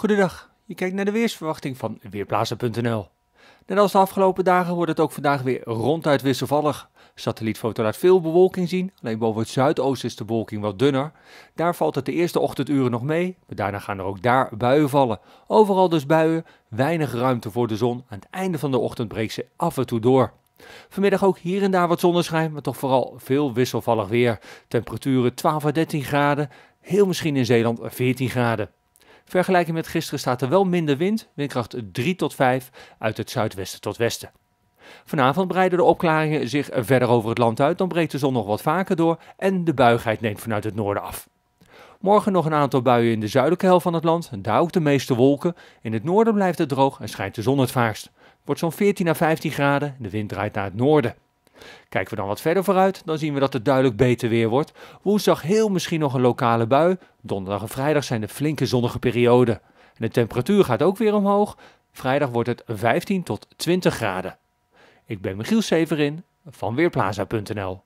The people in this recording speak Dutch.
Goedendag, je kijkt naar de weersverwachting van Weerplaza.nl. Net als de afgelopen dagen wordt het ook vandaag weer ronduit wisselvallig. Satellietfoto laat veel bewolking zien, alleen boven het zuidoosten is de bewolking wat dunner. Daar valt het de eerste ochtenduren nog mee, maar daarna gaan er ook daar buien vallen. Overal dus buien, weinig ruimte voor de zon. Aan het einde van de ochtend breekt ze af en toe door. Vanmiddag ook hier en daar wat zonneschijn, maar toch vooral veel wisselvallig weer. Temperaturen 12 à 13 graden, heel misschien in Zeeland 14 graden. Vergelijking met gisteren staat er wel minder wind, windkracht 3 tot 5 uit het zuidwesten tot westen. Vanavond breiden de opklaringen zich verder over het land uit, dan breekt de zon nog wat vaker door en de buigheid neemt vanuit het noorden af. Morgen nog een aantal buien in de zuidelijke helft van het land, daar ook de meeste wolken. In het noorden blijft het droog en schijnt de zon het vaakst. Het wordt zo'n 14 à 15 graden en de wind draait naar het noorden. Kijken we dan wat verder vooruit, dan zien we dat het duidelijk beter weer wordt. Woensdag heel misschien nog een lokale bui. Donderdag en vrijdag zijn de flinke zonnige perioden. En de temperatuur gaat ook weer omhoog. Vrijdag wordt het 15 tot 20 graden. Ik ben Michiel Severin van Weerplaza.nl